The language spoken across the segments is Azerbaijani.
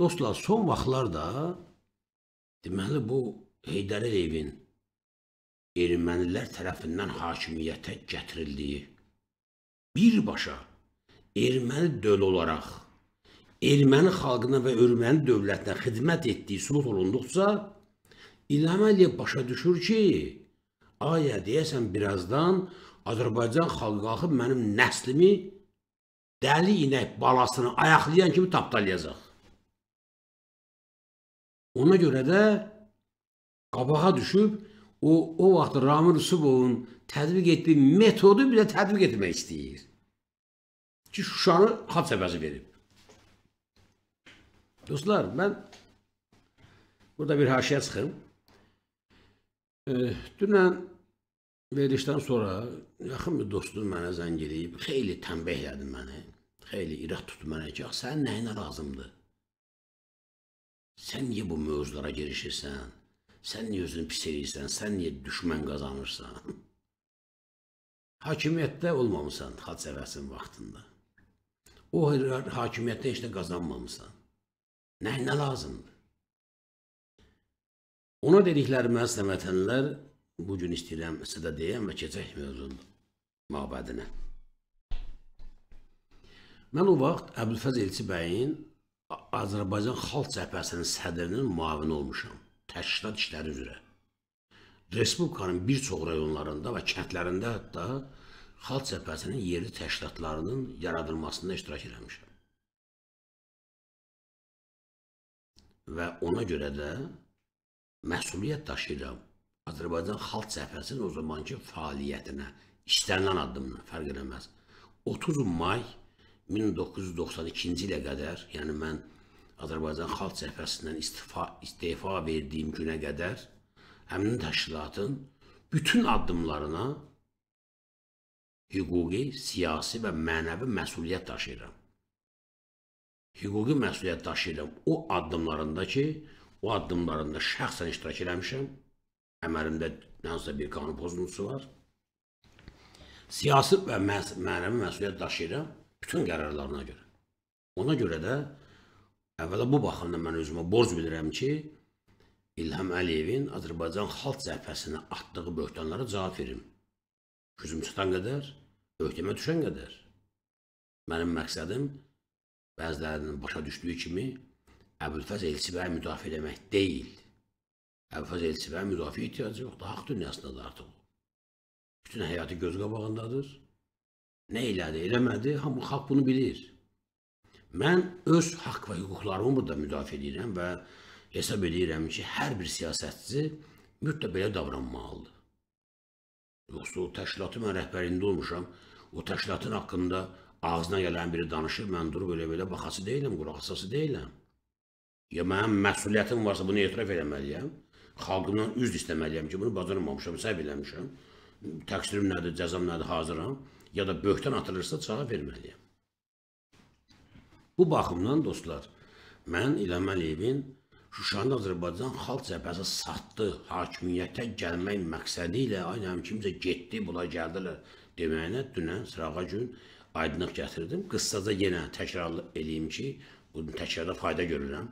Dostlar, son vaxtlarda deməli bu Heydər Əliyevin ermənilər tərəfindən hakimiyyətə gətirildiyi birbaşa erməni döl olaraq erməni xalqına və erməni dövlətinə xidmət etdiyi sübut olunduqca İlham Əliyev başa düşür ki, ayə deyəsən birazdan Azərbaycan xalqı qalxıb mənim nəslimi dəli inək balasını ayaqlayan kimi tapdalayacaq. Ona görə də qabağa düşüb o o vaxt Ramin Rusubovun tətbiq etdiyi metodu bizə tətbiq etmək istəyir. Ki Şuşanı xat səbəzi verib. Dostlar, mən burada bir haşiyə çıxım. E, dünən verilişdən sonra yaxın bir dostum mənə zəng edib, xeyli tənbih elədi məni. Xeyli irad tutdu mənə ki, "Sənin nəyinə lazımdır?" Sən niyə bu mövzulara girişirsən? Sən niyə özünü pis eləyirsən? Sən niyə düşmən qazanırsan? Hakimiyyətdə olmamısan hadisəvəsin vaxtında. O hə-, hakimiyyətdə heç də qazanmamısan. Nə, nə lazımdır? Ona dediklərimə əsləm vətənlər, bugün istəyirəm sizə deyəm və keçək mövzun mabədinə. Mən o vaxt Əbülfəz Elçi bəyin Azərbaycan Xalq Cəbhəsinin sədrinin müavini olmuşam. Təşkilat işləri üzrə. Respublikanın bir çox rayonlarında və kəndlərində hətta Xalq Cəbhəsinin yerli təşkilatlarının yaradılmasında iştirak eləmişəm. Və ona görə də məsuliyyət daşıyıram Azərbaycan Xalq Cəbhəsinin o zamanki fəaliyyətinə, işlənilən addımına fərq eləməz. 30 may 1990 1992-ci ilə qədər, yəni mən Azərbaycan Xalq Cəbhəsindən istifa, istifa verdiyim günə qədər həmin təşkilatın bütün addımlarına hüquqi, siyasi və mənəvi məsuliyyət daşıyıram. Hüquqi məsuliyyət daşıyıram o addımlarında ki, o addımlarında şəxsən iştirak eləmişəm. Əməlimdə hansısa bir qanun pozuntusu var. Siyasi və məs mənəvi məsuliyyət daşıyıram Bütün qərarlarına görə. Ona görə də əvvəla bu baxımdan mən özümə borc bilirəm ki, İlham Əliyevin Azərbaycan xalq cəhbəsinə atdığı böhtənlərə cavab verim. Gücüm çatan qədər, öhdəmə düşən qədər. Mənim məqsədim bəzilərinin başa düşdüyü kimi Əbülfəz Elçibəyi müdafiə eləmək deyil. Əbülfəz Elçibəyi müdafiə ehtiyacı yoxdur, haqq dünyasındadır artıq. Bütün həyatı göz qabağındadır. Nə elədi, eləmədi, hamı xalq bunu bilir. Mən öz haqq və hüquqlarımı burada müdafiə edirəm və hesab edirəm ki, hər bir siyasətçi mütləq belə davranmalıdır. Yoxsa o təşkilatı mən rəhbərində olmuşam, o təşkilatın haqqında ağzına gələn biri danışır, mən durub elə-belə baxası deyiləm, qulaq asası deyiləm. Ya mənim məsuliyyətim varsa bunu etiraf eləməliyəm, xalqımdan üz istəməliyəm ki, bunu bacarmamışam, səhv eləmişəm, təqsirim nədir, cəzam nədir, hazıram ya da böhtan atılırsa cavab verməliyəm. Bu baxımdan dostlar, mən İlham Əliyevin Şuşanın Azərbaycan Xalq Cəbhəsi satdı, hakimiyyətə gəlmək məqsədi ilə aynən kimsə getdi, bula gəldilər deməyinə dünən sırağa gün aydınlıq gətirdim. Qıssaca yenə təkrar edeyim ki, bunun təkrarda fayda görürəm.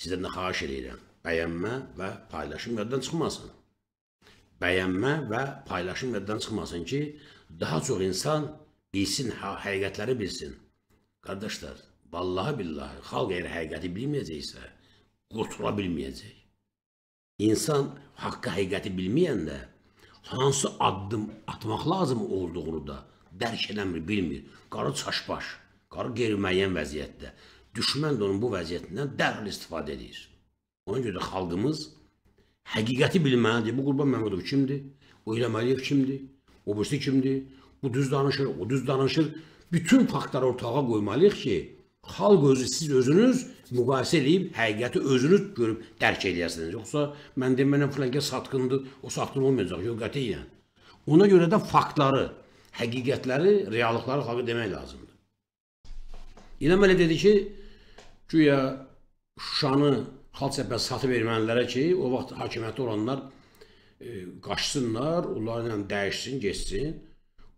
Sizdən də xahiş edirəm. Bəyənmə və paylaşım yaddan çıxmasın. Bəyənmə və paylaşım yaddan çıxmasın ki, daha çox insan bilsin, həqiqətləri bilsin. Qardaşlar, vallahi billahi, xalq əgər həqiqəti bilməyəcəksə, qurtula bilməyəcək. İnsan haqqı həqiqəti bilməyəndə hansı addım atmaq lazım olduğunu da dərk edəmir, bilmir. Qarı çaşbaş, qarı qeyri-müəyyən vəziyyətdə. Düşmən də onun bu vəziyyətindən dərhal istifadə edir. Ona görə də xalqımız həqiqəti bilməlidir. Bu Qurban Məmmədov kimdir? O İlham Əliyev kimdir? O birisi kimdir? Bu düz danışır, o düz danışır. Bütün faktları ortağa qoymalıyıq ki, xalq özü siz özünüz müqayisə edib həqiqəti özünüz görüb dərk edəsiniz. Yoxsa mən demənəm filankə satqındır, o satqın olmayacaq, yox qətiyyən. Ona görə də faktları, həqiqətləri, reallıqları xalqa demək lazımdır. İlham elə dedi ki, güya Şuşanı xalq cəbhəsi satıb ermənilərə ki, o vaxt hakimiyyətdə olanlar E, qaçsınlar, onlarla dəyişsin, geçsin.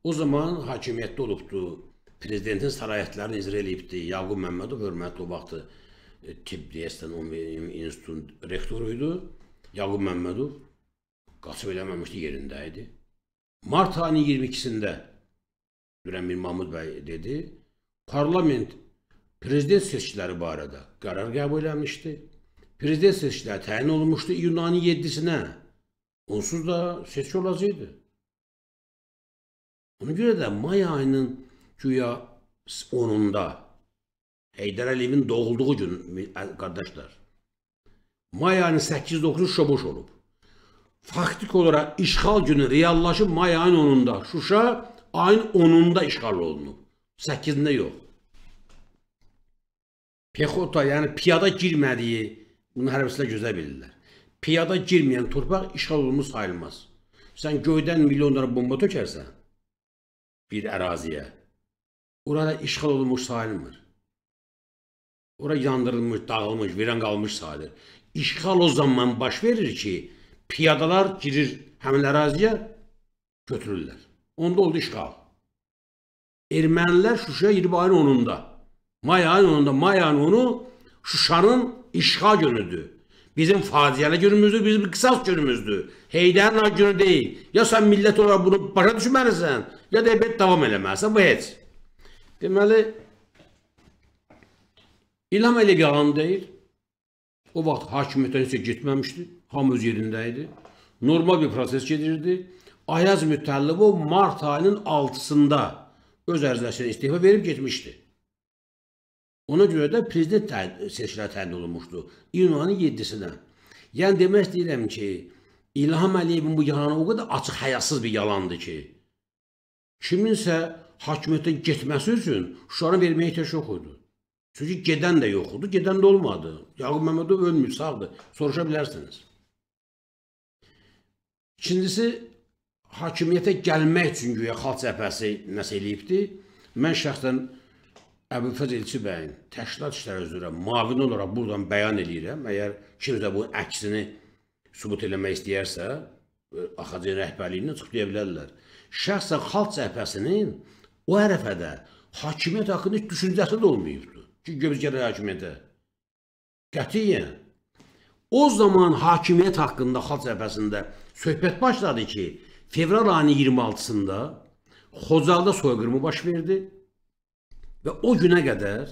O zaman hakimiyyətdə olubdu, prezidentin sarayətlərini icra eləyibdi, Yaqub Məmmədov hörmətli o vaxtı e, tibb deyəsən, o institutun rektoru idi. Yaqub Məmmədov qaçıb eləməmişdi, yerində idi. Mart ayının 22-sində Dürəmir Mahmud bəy dedi, parlament prezident seçkiləri barədə qərar qəbul eləmişdi. Prezident seçkiləri təyin olunmuşdu iyun ayının 7-sinə. Onsuz da seçki olacaqdı. Ona görə də may ayının güya 10-unda Heydər Əliyevin doğulduğu gün qardaşlar. May ayının 8-9-u şoboş olub. Faktik olaraq işğal günü reallaşıb may ayının 10-unda. Şuşa ayın 10-unda işğal olunub. 8-də yox. Pexota, yəni piyada girmədiyi bunu hərbçilər gözə bilirlər piyada girməyən torpaq işğal olunmuş sayılmaz. Sən göydən milyonlara bomba tökərsən bir əraziyə, orada işğal olunmuş sayılmır. Ora yandırılmış, dağılmış, viran qalmış sayılır. İşğal o zaman baş verir ki, piyadalar girir həmin əraziyə, götürürlər. Onda oldu işğal. Ermənilər Şuşa 20 ayın 10-unda, may ayın 10-unda, may ayın 10-u Şuşanın işğal günüdür. Bizim faciəli günümüzdür, bizim qisas günümüzdür. Heydərin günü deyil. Ya sən millət olaraq bunu başa düşməlisən, ya da ebed davam eləməlisən, bu heç. Deməli, İlham Əliyev yalan deyir. O vaxt hakimiyyətə heç getməmişdi. Hamı öz yerində idi. Normal bir proses gedirdi. Ayaz Mütəllibov mart ayının 6-sında öz ərzləşinə istifa verib getmişdi. Ona görə də prezident seçkiləri təyin olunmuşdu. İyun ayının 7-sinə. Yəni demək istəyirəm ki, İlham Əliyevin bu yalanı o qədər açıq həyasız bir yalandır ki, kiminsə hakimiyyətdən getməsi üçün Şuşanı verməyə ehtiyac yox idi. Çünki gedən də yox idi, gedən də olmadı. Yaqub Məmmədov ölmür, sağdır. Soruşa bilərsiniz. İkincisi, hakimiyyətə gəlmək üçün güya xalq cəbhəsi nəsə eləyibdi. Mən şəxsən Əbülfəz Elçi bəyin təşkilat işləri üzrə mavin olaraq buradan bəyan eləyirəm. Əgər kimsə bunun əksini sübut eləmək istəyərsə, e, AXC rəhbərliyindən çıxıb deyə bilərlər. Şəxsən xalq cəhbəsinin o ərəfədə hakimiyyət haqqında heç düşüncəsi də olmayıbdır ki, göz gəlir hakimiyyətə. Qətiyyən. O zaman hakimiyyət haqqında xalq cəhbəsində söhbət başladı ki, fevral ayının 26-sında Xocalıda soyqırımı baş verdi Və o günə qədər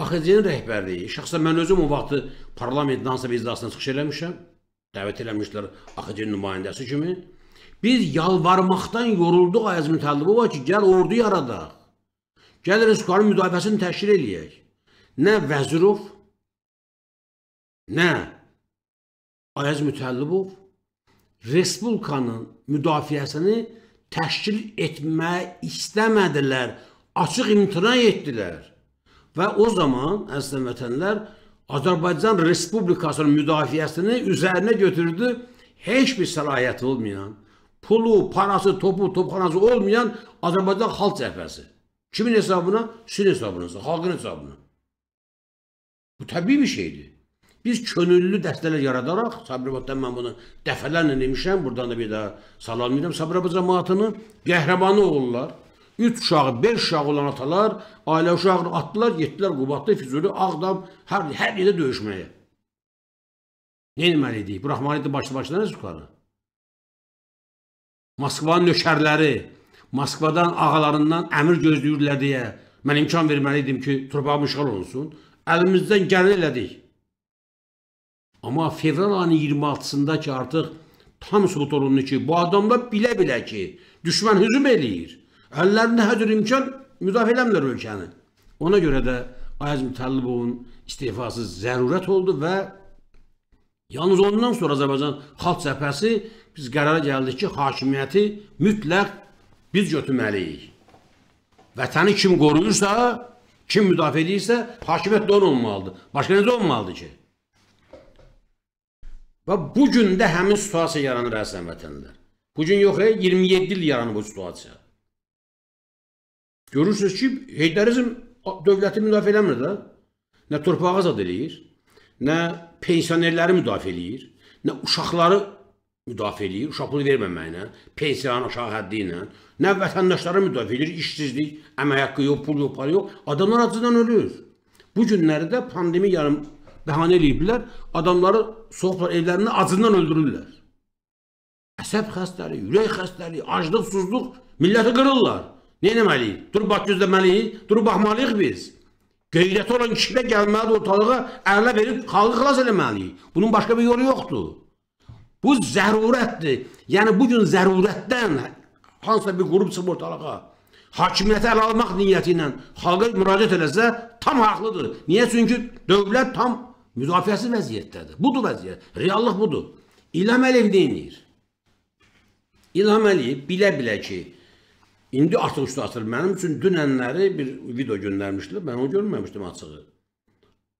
AXC-nin rəhbərliyi, şəxsən mən özüm o vaxtı parlamentin hansısa bir iclasına çıxış eləmişəm, dəvət eləmişlər AXC-nin nümayəndəsi kimi. Biz yalvarmaqdan yorulduq Ayaz Mütəllibova ki, gəl ordu yaradaq. Gəl Respublikanın müdafiəsini təşkil eləyək. Nə Vəzirov, nə Ayaz Mütəllibov Respublikanın müdafiəsini təşkil etməyə istəmədilər açıq imtina etdilər. Və o zaman əslən vətənlər Azərbaycan Respublikasının müdafiəsini üzərinə götürdü heç bir səlahiyyəti olmayan, pulu, parası, topu, topxanası olmayan Azərbaycan Xalq Cəbhəsi. Kimin hesabına? Sizin hesabınıza, xalqın hesabına. Bu təbii bir şeydir. Biz könüllü dəstələr yaradaraq, Sabirabaddan mən bunu dəfələrlə demişəm, buradan da bir daha salamlayıram Sabirabad cəmatını, qəhrəmanı olurlar. 3 uşağı, 5 uşağı olan atalar ailə uşağını atdılar, getdilər Qubatlı, Füzuli, Ağdam, hər, hər yerdə döyüşməyə. Nə etməli idik? Buraxmalıydı başlı-başına nə süqarı? Moskvanın nökərləri, Moskvadan ağalarından əmir gözləyirlər deyə mən imkan verməli idim ki, torpağım işğal olunsun. Əlimizdən gəlin elədik. Amma fevral ayının 26-sında ki, artıq tam sübut olundu ki, bu adamlar bilə-bilə ki, düşmən hücum eləyir. Əllərində hər cür imkan müdafiə eləmirlər ölkəni. Ona görə də Ayaz Mütəllibovun istifası zərurət oldu və yalnız ondan sonra Azərbaycan Xalq Cəbhəsi biz qərara gəldik ki, hakimiyyəti mütləq biz götürməliyik. Vətəni kim qoruyursa, kim müdafiə edirsə, hakimiyyət də onun olmalıdır. Başqa necə olmalıdır ki? Və bu gün də həmin situasiya yaranır əslən vətənlər. Bu gün yox, 27 il yaranır bu situasiya. Görürsünüz ki, heydərizm dövləti müdafiə eləmir də. Nə torpağı azad eləyir, nə pensionerləri müdafiə eləyir, nə uşaqları müdafiə eləyir, uşaq pulu verməməyinə, pensiyanın aşağı həddi ilə, nə vətəndaşları müdafiə eləyir, işsizlik, əmək haqqı yox, pul yox, para yox, adamlar acıdan ölür. Bu günləri də pandemi yarım bəhanə eləyiblər, adamları soğuqlar evlərini acından öldürürlər. Əsəb xəstəliyi, ürək xəstəliyi, aclıq, susluq milləti qırırlar. Nə etməliyik? Durub bax gözləməliyik, durub baxmalıyıq biz. Qeyrəti olan kişilər gəlməlidir ortalığa, əlinə verib xalqı xilas eləməliyik. Bunun başqa bir yolu yoxdur. Bu zərurətdir. Yəni bu gün zərurətdən hansısa bir qrup çıxıb ortalığa hakimiyyəti ələ almaq niyyəti ilə xalqa müraciət eləsə tam haqlıdır. Niyə? Çünki dövlət tam müdafiəsi vəziyyətdədir. Budur vəziyyət. Reallıq budur. İlham Əliyev deyir. İlham Əliyev bilə-bilə ki, İndi artıq üstü açılır. Mənim üçün dünənləri bir video göndərmişdilər. Mən onu görməmişdim açığı.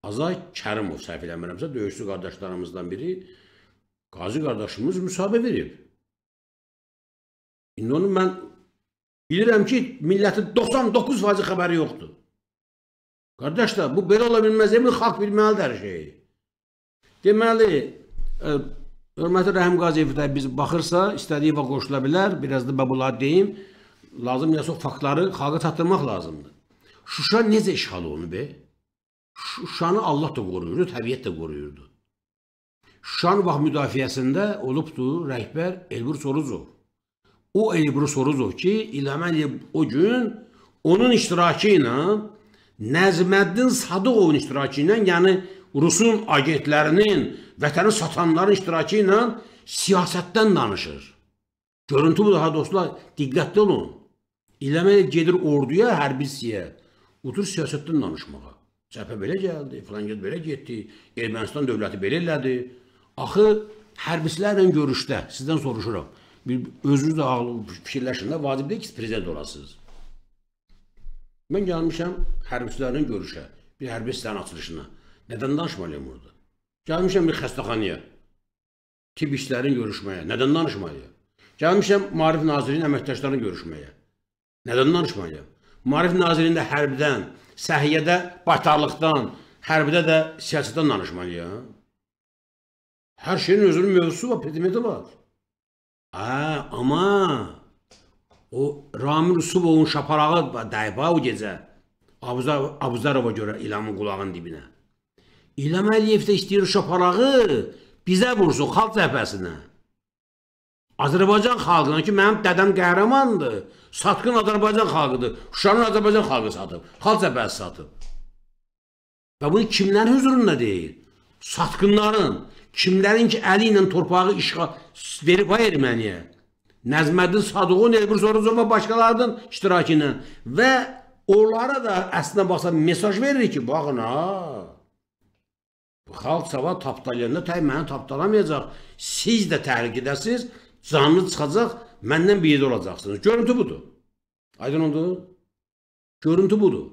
Azay Kərimov səhv eləmirəmsə döyüşçü qardaşlarımızdan biri Qazi qardaşımız müsahibə verib. İndi onu mən bilirəm ki, millətin 99% xəbəri yoxdur. Qardaşlar, bu belə ola bilməz. Emil xalq bilməlidir hər şeyi. Deməli, ə, e, Hörmətli Rəhim Qaziyev biz baxırsa, istədiyi və qoşula bilər. Biraz da bu deyim lazım gəlsə o faktları xalqa çatdırmaq lazımdır. Şuşa necə işğal olunub? E? Şuşanı Allah da qoruyurdu, təbiət də qoruyurdu. Şuşanın vaxt müdafiəsində olubdu rəhbər Elbur Soruzov. O Elbur Soruzov ki, İlham Əliyev o gün onun iştirakı ilə Nəzməddin Sadıqovun iştirakı ilə, yəni Rusun agentlərinin, vətəni satanların iştirakı ilə siyasətdən danışır. Görüntü bu daha dostlar, diqqətli olun. Eləmə gedir orduya, hərbisiyə. Otur siyasətdən danışmağa. Cəbhə belə gəldi, filan gəl belə getdi, Ermənistan dövləti belə elədi. Axı hərbislərlə görüşdə sizdən soruşuram. Bir özünüz də ağlı fikirləşin də vacib deyil ki, prezident olasınız. Mən gəlmişəm hərbislərlə görüşə, bir hərbi silahın açılışına. Nədən danışmalıyam orada? Gəlmişəm bir xəstəxanaya, tibb işlərin görüşməyə. Nədən danışmalıyam? Gəlmişəm Marif Nazirinin əməkdaşlarını görüşməyə. Nədən danışmayacam? Maarif nazirində hərbdən, səhiyyədə baytarlıqdan, hərbidə də siyasətdən danışmalıyam. Hər şeyin özünün mövzusu var, predmeti var. Hə, amma o Ramil Usubovun şaparağı dəyib ha o gecə. Abuzar, Abuzarova görə İlamın qulağın dibinə. İlam Əliyev də istəyir şaparağı bizə vursun, xalq cəhbəsinə. Azərbaycan xalqına ki, mənim dədəm qəhrəmandır. Satqın Azərbaycan xalqıdır. Şuşanın Azərbaycan xalqı satıb. Xalq cəbhəsi satıb. Və bunu kimlərin hüzurunda deyil? Satqınların, kimlərin ki, əli ilə torpağı işğal verib ay Erməniyə. Nəzməddin Sadıqın, Elbur Soruzov və başqalarının iştirakı ilə və onlara da əslində baxsa mesaj verir ki, baxın ha. Bu xalq savad tapdalayanda təy məni tapdalamayacaq. Siz də təhrik edəsiniz canınız çıxacaq, məndən bir yerdə olacaqsınız. Görüntü budur. Aydın oldu? Görüntü budur.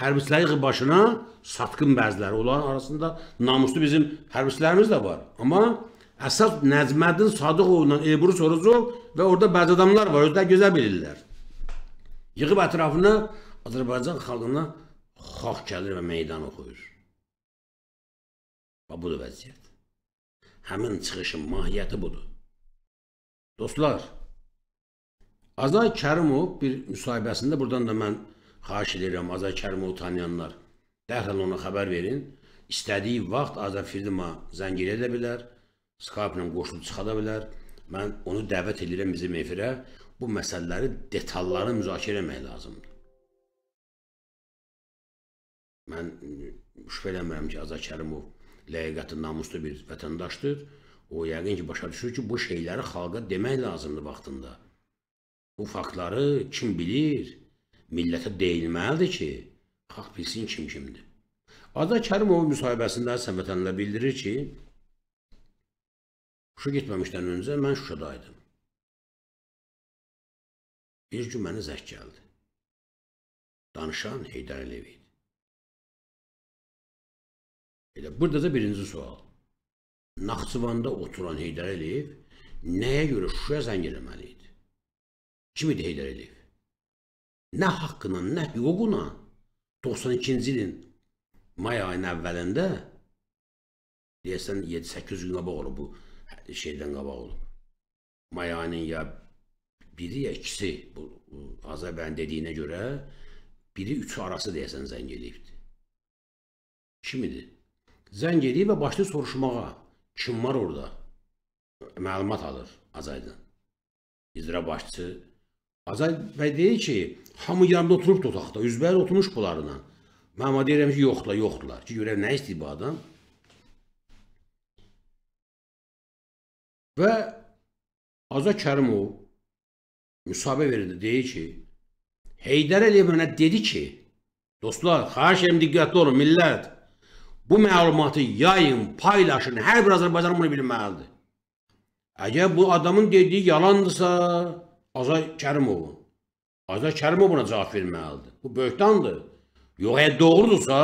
Hərbçilərin başına satqın bəziləri olan arasında namuslu bizim hərbçilərimiz də var. Amma əsas Nəcməddin Sadıqovla Ebru Soruzov və orada bəzi adamlar var, özləri gözə bilirlər. Yığıb ətrafına Azərbaycan xalqına xalq gəlir və meydan oxuyur. Və budur vəziyyət. Həmin çıxışın mahiyyəti budur. Dostlar, Azay Kərimov bir müsahibəsində buradan da mən xahiş edirəm Azay Kərimovu tanıyanlar dərhal ona xəbər verin. İstədiyi vaxt Azay Firdima zəng edə bilər, Skype ilə qoşulub çıxada bilər. Mən onu dəvət edirəm bizim efirə. Bu məsələləri detalları müzakirə etmək lazımdır. Mən şübhə eləmirəm ki, Azay Kərimov ləyaqətli, namuslu bir vətəndaşdır. O yəqin ki, başa düşür ki, bu şeyləri xalqa demək lazımdır vaxtında. Bu faktları kim bilir, millətə deyilməlidir ki, xalq bilsin kim kimdir. Ada Kərimov müsahibəsində səmətənlə bildirir ki, Şuşa getməmişdən öncə mən Şuşadaydım. Bir gün mənə zəng gəldi. Danışan Heydər Əliyev idi. Elə burada da birinci sual. Naxçıvanda oturan Heydər Əliyev nəyə görə Şuşaya zəng eləməli idi? Kim idi Heydər Əliyev? Nə haqqına, nə hüququna 92-ci ilin may ayının əvvəlində deyəsən 7-8 gün qabaq olub bu şeydən qabaq olub. May ayının ya biri ya ikisi bu, bu Azər bəyin dediyinə görə biri üçü arası deyəsən zəng eləyibdi. Kim idi? Zəng eləyib və başlayıb soruşmağa kim var orada? Məlumat alır Azaydan. İcra başçısı Azay bəy deyir ki, hamı yanımda oturub otaqda, üzbəri oturmuş bunlarla. Mən ona deyirəm ki, yoxdular, yoxdular. Ki görək nə istəyir bu adam? Və Azay Kərimov müsahibə verir, deyir ki, Heydər Əliyev mənə dedi ki, dostlar, xahiş edirəm diqqətli olun millət. Bu məlumatı yayın, paylaşın. Hər bir Azərbaycan bunu bilməlidir. Əgər bu adamın dediyi yalandırsa, Azər Kərimovun. Azər Kərimov buna cavab verməlidir. Bu böhtandır. Yox, əgər doğrudursa,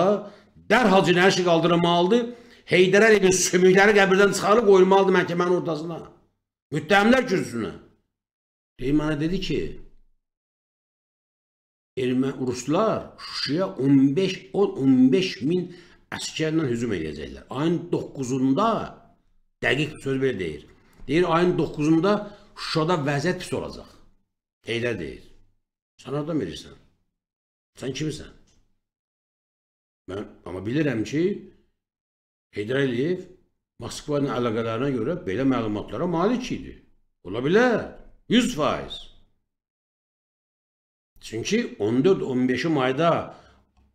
dərhal cinayət işi qaldırılmalıdır. Heydər Əliyevin sümükləri qəbirdən çıxarıb qoyulmalıdır məhkəmənin ortasına. Müttəhimlər kürsüsünə. Deyir, mənə dedi ki, Ermə, Ruslar Şuşaya 15-15 min əsgərlə hücum edəcəklər. Ayın 9-unda dəqiq söz belə deyir. Deyir ayın 9-unda Şuşada vəziyyət pis olacaq. Eylər deyir. Sən adam verirsən. Sən kimisən? Mən amma bilirəm ki, Heydər Əliyev Moskva ilə əlaqələrinə görə belə məlumatlara malik idi. Ola bilər. 100%. Çünki 14-15 mayda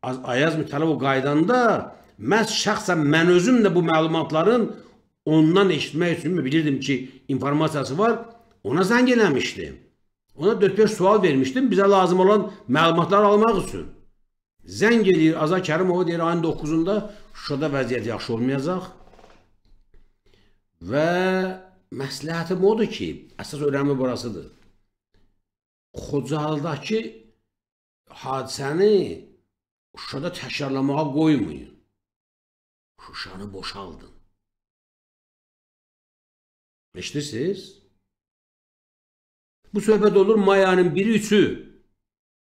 Ayaz Mütələbov qaydanda məhz şəxsən mən özüm də bu məlumatların ondan eşitmək üçün mü bilirdim ki, informasiyası var, ona zəng eləmişdim. Ona 4-5 sual vermişdim bizə lazım olan məlumatları almaq üçün. Zəng eləyir Azar Kərimova deyir ayın 9-unda Şuşada vəziyyət yaxşı olmayacaq. Və məsləhətim odur ki, əsas önəmi burasıdır. Xocaldakı hadisəni Şuşada təkrarlamağa qoymayın. Şuşanı boşaldın. Eşitsiz. Bu söhbət olur mayanın biri üçü.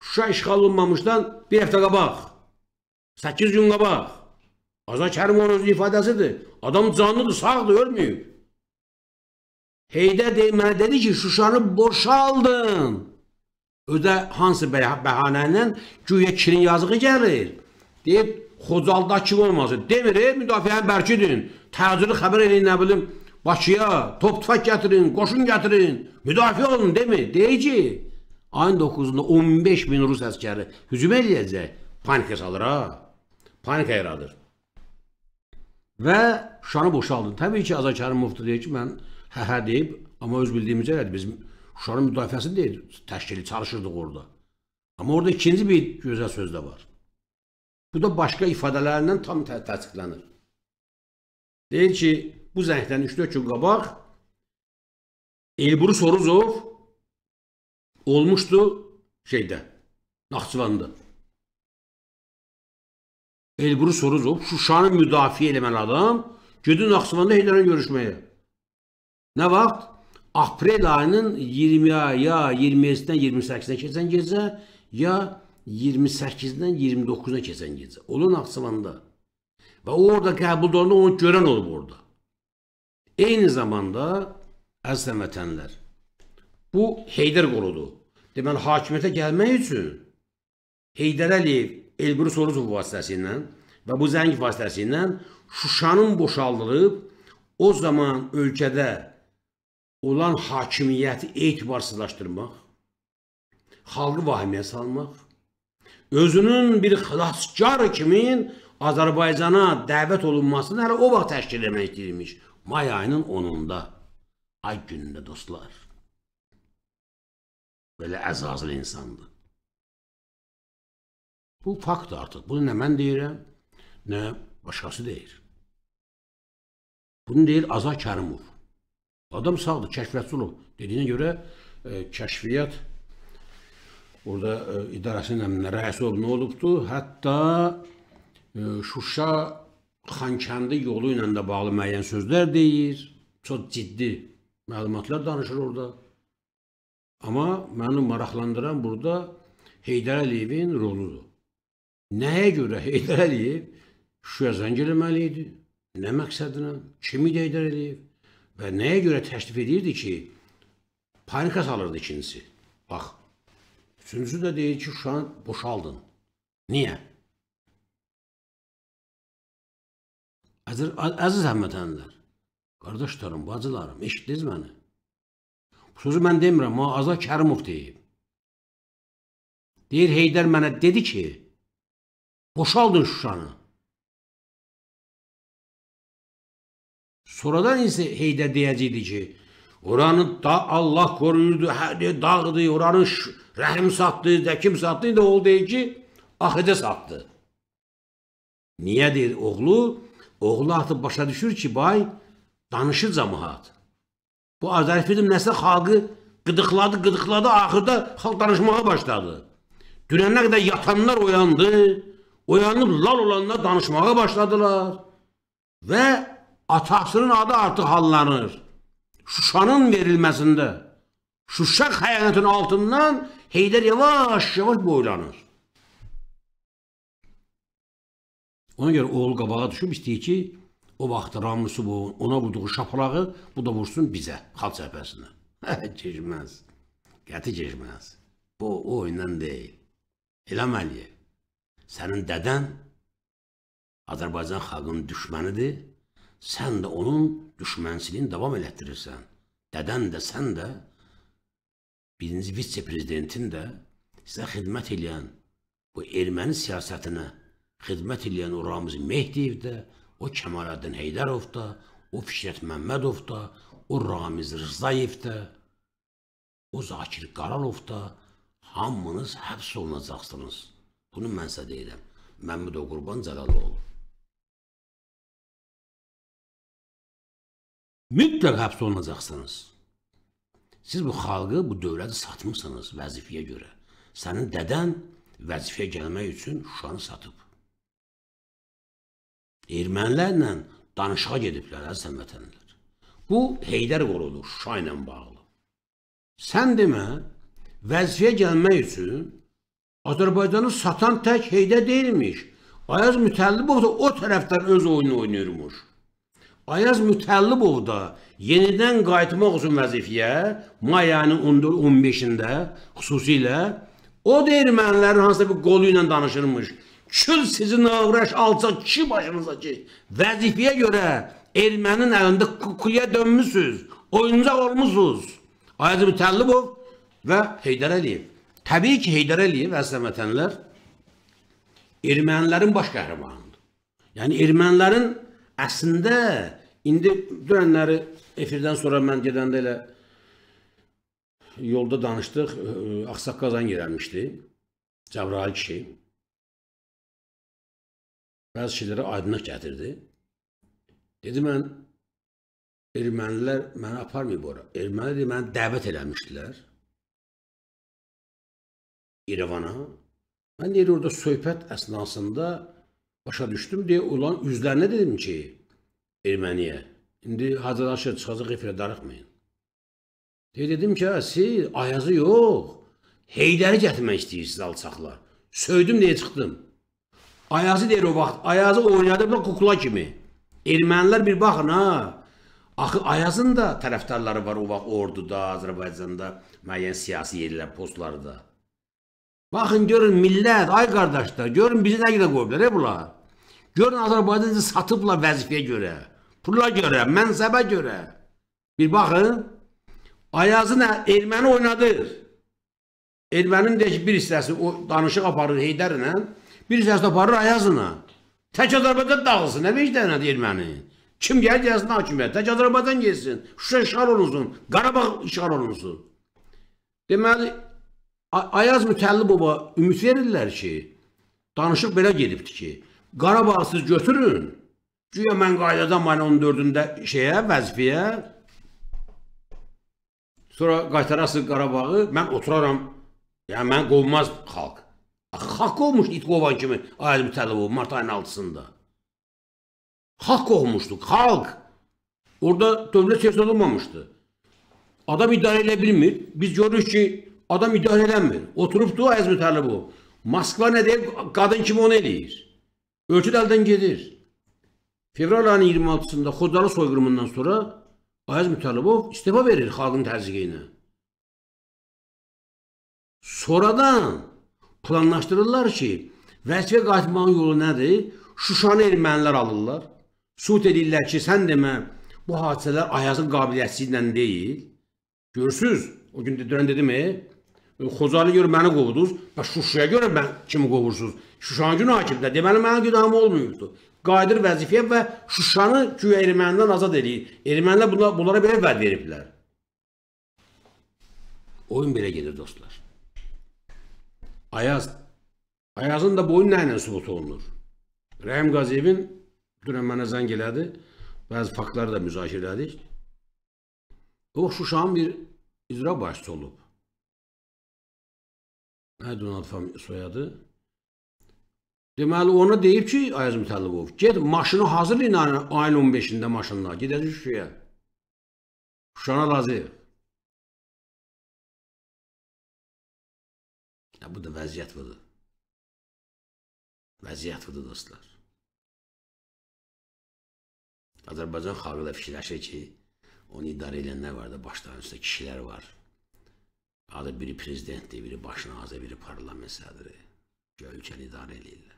Şuşa işğal olmamışdan bir həftə qabaq. 8 gün qabaq. Azad Kərimovun ifadəsidir. Adam canlıdır, sağdır, ölməyib. Heydər deyil, mənə dedi ki, Şuşanı boşaldın. Özə hansı bəhanə ilə güya kirin yazığı gəlir. Deyib, Xocalda kim olmasın? Demir, ey, müdafiəni bərkidin, təcili xəbər edin, nə bilim, Bakıya top tüfək gətirin, qoşun gətirin, müdafiə olun, demir. Deyir ki, ayın 9-unda 15 min rus əskəri hücum edəcək, panika salır, ha? Panika yaradır. Və Şuşanı boşaldın. Təbii ki, Azərkerim Mufti deyir ki, mən həhə hə deyib, amma öz bildiyimiz elədir, biz Şuşanın müdafiəsini deyir, təşkili çalışırdıq orada. Amma orada ikinci bir gözəl söz də var. Bu da başqa ifadələrindən tam tə təsdiqlənir. Deyir ki, bu zəngdən 3-4 gün qabaq Elburu Soruzov olmuşdu şeydə, Naxçıvanda. Elburu Soruzov, Şuşanı müdafiə eləmən adam, gedin Naxçıvanda Heylərə görüşməyə. Nə vaxt? Aprel ayının 20-ya, 27-dən 28-də keçən gecə, ya 28 28-dən 29-a keçən gecə. Olan Axsılanda. Və o orada qəbul olanda onu görən olub orada. Eyni zamanda əzləm vətənlər. Bu Heydər qoludur. Deməli, hakimiyyətə gəlmək üçün Heydər Əliyev, Elbrus Oruzov vasitəsilə və bu zəng vasitəsilə Şuşanın boşaldılıb, o zaman ölkədə olan hakimiyyəti etibarsızlaşdırmaq, xalqı vahimiyə salmaq, özünün bir xilaskar kimin Azərbaycana dəvət olunmasını hələ o vaxt təşkil etmək istəyirmiş. May ayının 10-unda. Ay günündə dostlar. Belə əzazlı insandır. Bu fakt artıq. Bunu nə mən deyirəm, nə başqası deyir. Bunu deyir Azar Kərimov. Adam sağdır, kəşfiyyatçı olub. Dediyinə görə e, kəşfiyyat orada ə, e, idarəsinin rəisi olub nə olubdu? Hətta ə, e, Şuşa Xankəndi yolu ilə də bağlı müəyyən sözlər deyir. Çox ciddi məlumatlar danışır orada. Amma məni maraqlandıran burada Heydər Əliyevin roludur. Nəyə görə Heydər Əliyev Şuşaya zəng eləməli idi? Nə məqsədlə? Kim idi Heydər Əliyev? Və nəyə görə təşrif edirdi ki, panika salırdı ikincisi? Bax, Üçüncüsü də deyir ki, Şuşanı boşaldın. Niyə? Əziz, əziz həmmətənlər, qardaşlarım, bacılarım, eşitdiniz məni? Bu sözü mən demirəm, ha, Azar Kərimov deyib. Deyir, Heydər mənə dedi ki, boşaldın Şuşanı. Sonradan isə Heydər deyəcəkdi ki, Oranı da Allah qoruyurdu, hər dağdı, oranı rəhim satdı, zəkim satdı, indi oğul deyir ki, axıca satdı. Niyə deyir oğlu? Oğlu artıq başa düşür ki, bay, danışır cəmaat. Bu Azərbaycan nəsə xalqı qıdıqladı, qıdıqladı, axırda xalq danışmağa başladı. Dünənə qədər yatanlar oyandı, oyanıb lal olanlar danışmağa başladılar və atasının adı artıq hallanır. Şuşanın verilməsində Şuşa xəyanətin altından Heydər yavaş-yavaş boylanır. Ona görə oğul qabağa düşüb istəyir ki, o vaxt Ramlısı bu ona vurduğu şaplağı bu da vursun bizə, xalq səhbəsinə. keçməz. Hə, Qəti keçməz. Bu o oyundan deyil. Eləməliyə. Sənin dədən Azərbaycan xalqının düşmənidir. Sən də onun düşmənçiliyini davam elətdirirsən, dədən də, sən də, birinci vitse-prezidentin də sizə xidmət eləyən, bu erməni siyasətinə xidmət eləyən o Ramız Mehdiyev də, o Kəmaləddin Heydərov da, o Fikrət Məmmədov da, o Ramiz Rızayev də, o Zakir Qaralov da hamınız həbs olunacaqsınız. Bunu mən sizə deyirəm. Məmmədov Qurban Cəlaloğlu. mütləq həbs olunacaqsınız. Siz bu xalqı, bu dövləti satmısınız vəzifəyə görə. Sənin dədən vəzifəyə gəlmək üçün Şuşanı satıb. Ermənilərlə danışığa gediblər, əzizəm vətənlər. Bu, Heydər qorudur Şuşa ilə bağlı. Sən demə, vəzifəyə gəlmək üçün Azərbaycanı satan tək Heydər deyilmiş. Ayaz Mütəllibov da o tərəfdən öz oyunu oynayırmış. Ayaz Mütəllibov da yenidən qayıtmaq üçün vəzifəyə may ayının 15-də xüsusilə o da ermənilərin hansısa bir qolu ilə danışırmış. Kül sizi navrəş alçaq ki başınıza ki, vəzifəyə görə ermənin əlində kukuya dönmüsünüz, oyuncaq olmusunuz. Ayaz Mütəllibov və Heydər Əliyev. Təbii ki, Heydər Əliyev əslən vətənlər ermənilərin baş qəhrəmanıdır. Yəni ermənilərin əslində İndi dönənləri efirdən sonra mən gedəndə elə yolda danışdıq. E, Axsaqqal zəng gəlmişdi. Cəbrayil kişi. Bəzi şeyləri aydınlıq gətirdi. Dedi mən ermənilər məni aparmayıb ora. Ermənilər məni dəvət eləmişdilər. İrəvana. Mən deyir orada söhbət əsnasında başa düşdüm deyə ulan üzlərinə dedim ki, erməniyə. İndi hazırlaşır, çıxacaq referendarıqmayın. Deyə dedim ki, siz Ayazı yox, Heydəri gətirmək istəyirsiniz alçaqlar. Söydüm deyə çıxdım. Ayazı deyir o vaxt, Ayazı oynadıblar kukla kimi. Ermənilər bir baxın ha. Axı Ayazın da tərəfdarları var o vaxt orduda, Azərbaycanda, müəyyən siyasi yerlər, postlarda. Baxın görün millət, ay qardaşlar, görün bizi nə qədər qoyublar, e bunlar. Görün Azərbaycanı satıblar vəzifəyə görə, pula görə, mənsəbə görə. Bir baxın, Ayazı nə? Erməni oynadır. Ermənin deyək bir hissəsi o danışıq aparır Heydərlə, bir hissəsi aparır Ayazına. Tək Azərbaycan dağılsın, nə vicdanədir erməni? Kim gəlir gəlsin hakimiyyət, tək Azərbaycan gəlsin, Şuşa işğal olunsun, Qarabağ işğal olunsun. Deməli, Ayaz Mütəllibova ümid verirlər ki, danışıq belə gedibdir ki, Qarabağ siz götürün. Güya mən qaydadam ayın 14-də şeyə, vəzifəyə. Sonra qaytarasınız Qarabağı, mən oturaram. Yəni mən qovmaz xalq. Axı xalq qovmuşdu it qovan kimi Ayaz Mütəllibov mart ayının 6-sında. Xalq qovmuşdu, xalq. Orada dövlət siyasi olmamışdı. Adam idarə edə bilmir. Biz görürük ki, adam idarə eləmir. Oturubdu Ayaz Mütəllibov. Moskva nə deyib? Qadın kimi onu eləyir. Ölçü əldən gedir. Fevral ayının 26-sında Xocalı soyqırımından sonra Ayaz Mütəllibov istifa verir xalqın təzyiqi ilə. Sonradan planlaşdırırlar ki, vəzifə qayıtmağın yolu nədir? Şuşanı ermənilər alırlar. Sut edirlər ki, sən demə, bu hadisələr Ayazın qabiliyyətsizlə deyil. Görürsüz, o gün dünən dedim, e, Xocalı görə məni qovdunuz, və Şuşaya görə mən kimi qovursunuz. Şuşancı hakimdə deməli mənim günahım olmuyordu. Qayıdır vəzifəyə və Şuşanı güya ermənidən azad eləyir. Ermənilər bunlara, bunlara belə vəd veriblər. Oyun belə gedir dostlar. Ayaz Ayazın da boyun nə ilə sübut olunur? Rəhim Qaziyevin dünən mənə zəng elədi. Bəzi faktları da müzakirə elədik. O Şuşanın bir icra başçısı olub. Nədir onun adı soyadı? Deməli ona deyib ki, Ayaz Mütəllibov, get maşını hazırlayın ayın 15-də maşınla, gedəcək Şuşaya. Şuşana razıyıq. Ya bu da vəziyyət budur. Vəziyyət budur dostlar. Azərbaycan xalqı da fikirləşir ki, onu idarə edənlər var da, başlarının üstə kişilər var. Adı biri prezidentdir, biri başına azı, biri parlament sədri. Ölkəni idarə edirlər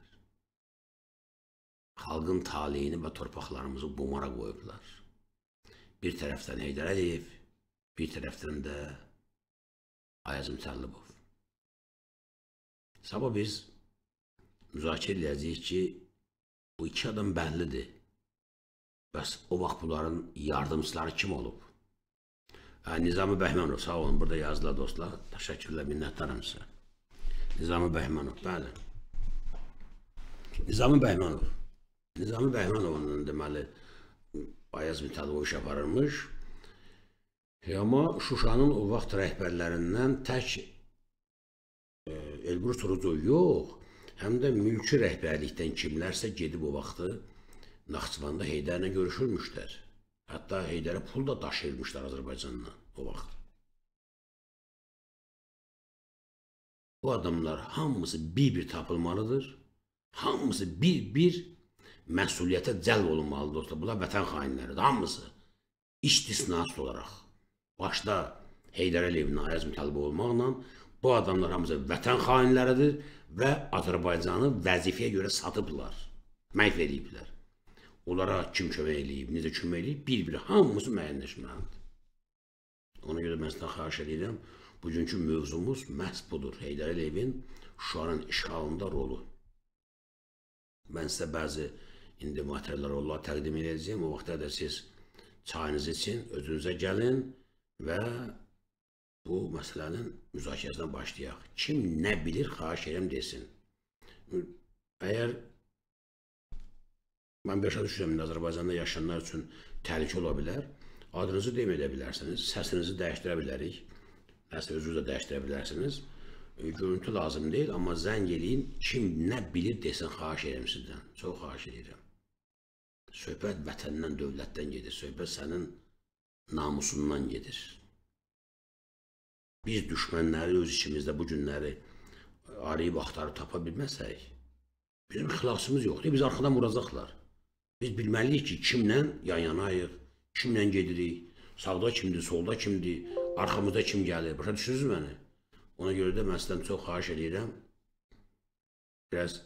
xalqın taleyini və torpaqlarımızı qumara qoyublar. Bir tərəfdən Heydər Əliyev, bir tərəfdən də Ayaz Mütəllibov. Sabah biz müzakirə eləyəcəyik ki, bu iki adam bəllidir. Bəs o vaxt bunların yardımçıları kim olub? Hə, Nizami Bəhmənov, sağ olun, burada yazdılar dostlar. Təşəkkürlər, minnətdarım sizə. Nizami Bəhmənov, bəli. Nizami Bəhmənov. Nizami Bəhmanovun deməli Ayaz Mitaloviç aparırmış. E, amma Şuşanın o vaxt rəhbərlərindən tək e, Elbrus Rudu yox, həm də mülki rəhbərlikdən kimlərsə gedib o vaxtı Naxçıvanda Heydərlə görüşülmüşlər. Hətta Heydərə pul da daşıyırmışlar Azərbaycandan o vaxt. Bu adamlar hamısı bir-bir tapılmalıdır. Hamısı bir-bir məsuliyyətə cəlb olunmalıdır dostlar. Bunlar vətən xainləridir hamısı. İstisnasız olaraq. Başda Heydər Əliyev, Nayaz Mütəlibi olmaqla bu adamlar hamısı vətən xainləridir və Azərbaycanı vəzifəyə görə satıblar, məhv ediblər. Onlara kim kömək eləyib, necə kömək eləyib, bir-biri hamısı müəyyənləşməlidir. Ona görə mən sizdən xahiş edirəm, bugünkü mövzumuz məhz budur, Heydər Əliyevin Şuşanın işğalında rolu. Mən sizə bəzi İndi materialları onlara təqdim edəcəyim. O vaxtda da siz çayınızı için, özünüzə gəlin və bu məsələnin müzakirəsindən başlayaq. Kim nə bilir, xahiş edirəm desin. Əgər mən başa düşürəm indi Azərbaycanda yaşayanlar üçün təhlükə ola bilər. Adınızı demək edə bilərsiniz, səsinizi dəyişdirə bilərik. Nəsə özünüz də dəyişdirə bilərsiniz. Görüntü lazım deyil, amma zəng eləyin, kim nə bilir desin xahiş edirəm sizdən. Çox xahiş edirəm. Söhbət vətəndən, dövlətdən gedir. Söhbət sənin namusundan gedir. Biz düşmənləri öz içimizdə bu günləri arayıb axtarıb tapa bilməsək, bizim xilasımız yoxdur. Biz arxadan vuracaqlar. Biz bilməliyik ki, kimlə yan-yanayıq, kimlə gedirik, sağda kimdir, solda kimdir, arxamızda kim gəlir. Başa düşünürsünüz məni? Ona görə də mən sizdən çox xahiş edirəm. Biraz